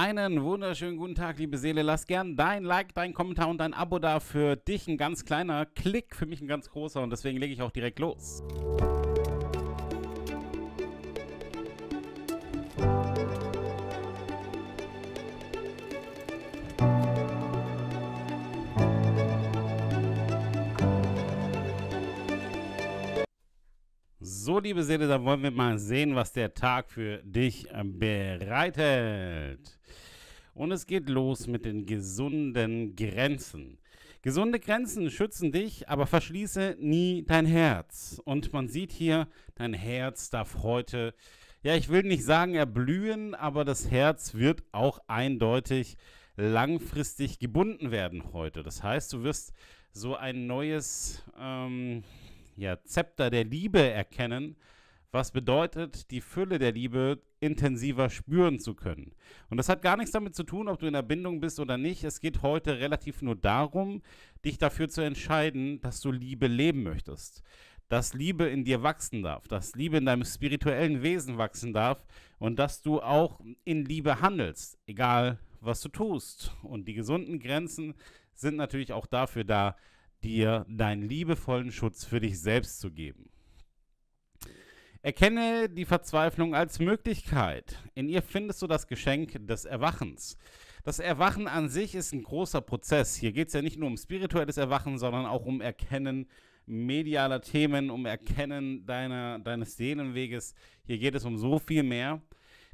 Einen wunderschönen guten Tag, liebe Seele. Lass gern dein Like, dein Kommentar und dein Abo da. Für dich ein ganz kleiner Klick, für mich ein ganz großer. Und deswegen lege ich auch direkt los. So, liebe Seele, da wollen wir mal sehen, was der Tag für dich ähm, bereitet. Und es geht los mit den gesunden Grenzen. Gesunde Grenzen schützen dich, aber verschließe nie dein Herz. Und man sieht hier, dein Herz darf heute, ja, ich will nicht sagen erblühen, aber das Herz wird auch eindeutig langfristig gebunden werden heute. Das heißt, du wirst so ein neues, ähm, ja, Zepter der Liebe erkennen, was bedeutet, die Fülle der Liebe intensiver spüren zu können. Und das hat gar nichts damit zu tun, ob du in der Bindung bist oder nicht. Es geht heute relativ nur darum, dich dafür zu entscheiden, dass du Liebe leben möchtest. Dass Liebe in dir wachsen darf, dass Liebe in deinem spirituellen Wesen wachsen darf und dass du auch in Liebe handelst, egal was du tust. Und die gesunden Grenzen sind natürlich auch dafür da, dir deinen liebevollen Schutz für dich selbst zu geben. Erkenne die Verzweiflung als Möglichkeit. In ihr findest du das Geschenk des Erwachens. Das Erwachen an sich ist ein großer Prozess. Hier geht es ja nicht nur um spirituelles Erwachen, sondern auch um Erkennen medialer Themen, um Erkennen deiner, deines Seelenweges. Hier geht es um so viel mehr.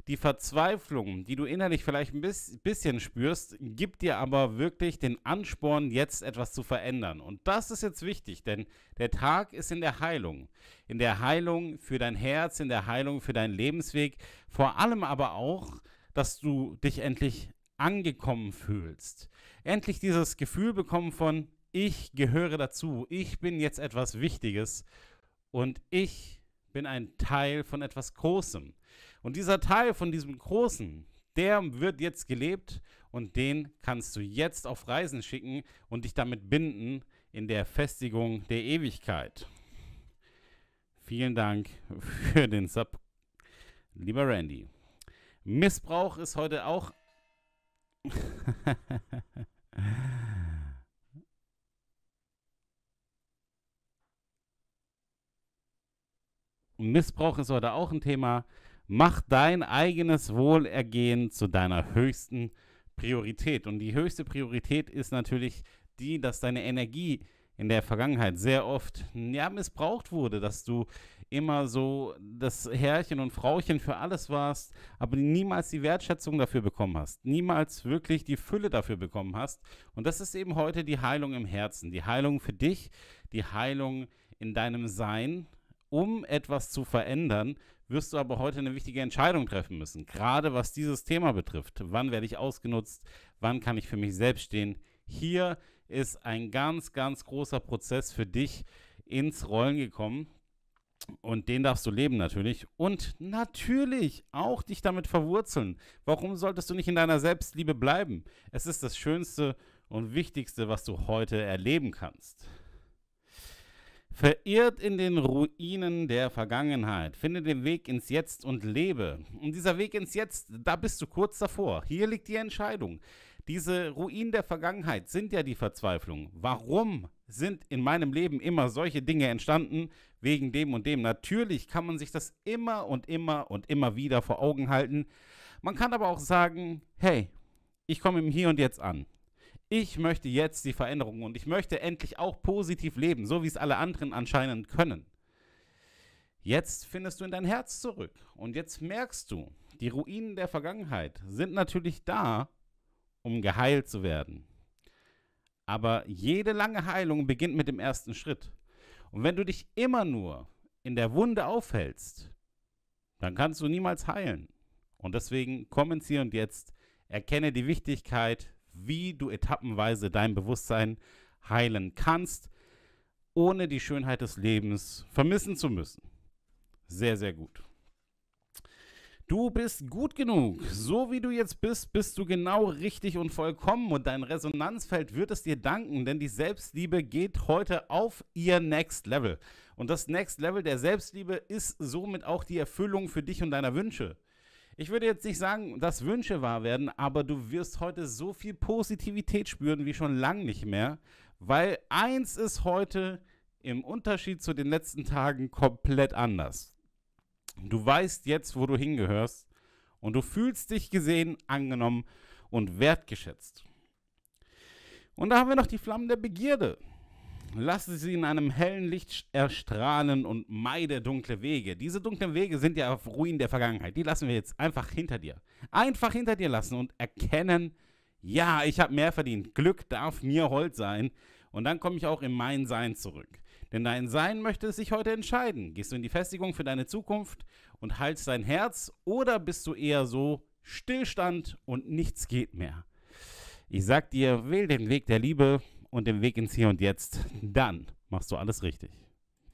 Die Verzweiflung, die du innerlich vielleicht ein bisschen spürst, gibt dir aber wirklich den Ansporn, jetzt etwas zu verändern. Und das ist jetzt wichtig, denn der Tag ist in der Heilung. In der Heilung für dein Herz, in der Heilung für deinen Lebensweg. Vor allem aber auch, dass du dich endlich angekommen fühlst. Endlich dieses Gefühl bekommen von, ich gehöre dazu, ich bin jetzt etwas Wichtiges und ich bin ein Teil von etwas Großem. Und dieser Teil von diesem Großen, der wird jetzt gelebt und den kannst du jetzt auf Reisen schicken und dich damit binden in der Festigung der Ewigkeit. Vielen Dank für den Sub, lieber Randy. Missbrauch ist heute auch. Missbrauch ist heute auch ein Thema. Mach dein eigenes Wohlergehen zu deiner höchsten Priorität. Und die höchste Priorität ist natürlich die, dass deine Energie in der Vergangenheit sehr oft ja, missbraucht wurde, dass du immer so das Herrchen und Frauchen für alles warst, aber niemals die Wertschätzung dafür bekommen hast, niemals wirklich die Fülle dafür bekommen hast. Und das ist eben heute die Heilung im Herzen, die Heilung für dich, die Heilung in deinem Sein, um etwas zu verändern, wirst du aber heute eine wichtige Entscheidung treffen müssen, gerade was dieses Thema betrifft. Wann werde ich ausgenutzt? Wann kann ich für mich selbst stehen? Hier ist ein ganz, ganz großer Prozess für dich ins Rollen gekommen. Und den darfst du leben natürlich. Und natürlich auch dich damit verwurzeln. Warum solltest du nicht in deiner Selbstliebe bleiben? Es ist das Schönste und Wichtigste, was du heute erleben kannst. Verirrt in den Ruinen der Vergangenheit, finde den Weg ins Jetzt und lebe. Und dieser Weg ins Jetzt, da bist du kurz davor. Hier liegt die Entscheidung. Diese Ruinen der Vergangenheit sind ja die Verzweiflung. Warum sind in meinem Leben immer solche Dinge entstanden? Wegen dem und dem. Natürlich kann man sich das immer und immer und immer wieder vor Augen halten. Man kann aber auch sagen, hey, ich komme im Hier und Jetzt an ich möchte jetzt die Veränderung und ich möchte endlich auch positiv leben, so wie es alle anderen anscheinend können. Jetzt findest du in dein Herz zurück und jetzt merkst du, die Ruinen der Vergangenheit sind natürlich da, um geheilt zu werden. Aber jede lange Heilung beginnt mit dem ersten Schritt. Und wenn du dich immer nur in der Wunde aufhältst, dann kannst du niemals heilen. Und deswegen komm ins Hier und Jetzt, erkenne die Wichtigkeit wie du etappenweise dein Bewusstsein heilen kannst, ohne die Schönheit des Lebens vermissen zu müssen. Sehr, sehr gut. Du bist gut genug. So wie du jetzt bist, bist du genau richtig und vollkommen und dein Resonanzfeld wird es dir danken, denn die Selbstliebe geht heute auf ihr Next Level. Und das Next Level der Selbstliebe ist somit auch die Erfüllung für dich und deiner Wünsche. Ich würde jetzt nicht sagen, dass Wünsche wahr werden, aber du wirst heute so viel Positivität spüren wie schon lange nicht mehr, weil eins ist heute im Unterschied zu den letzten Tagen komplett anders. Du weißt jetzt, wo du hingehörst und du fühlst dich gesehen, angenommen und wertgeschätzt. Und da haben wir noch die Flammen der Begierde. Lasse sie in einem hellen Licht erstrahlen und meide dunkle Wege. Diese dunklen Wege sind ja auf Ruinen der Vergangenheit. Die lassen wir jetzt einfach hinter dir. Einfach hinter dir lassen und erkennen, ja, ich habe mehr verdient. Glück darf mir hold sein. Und dann komme ich auch in mein Sein zurück. Denn dein Sein möchte sich heute entscheiden. Gehst du in die Festigung für deine Zukunft und heilst dein Herz oder bist du eher so Stillstand und nichts geht mehr? Ich sag dir, wähl den Weg der Liebe, und dem Weg ins Hier und Jetzt, dann machst du alles richtig.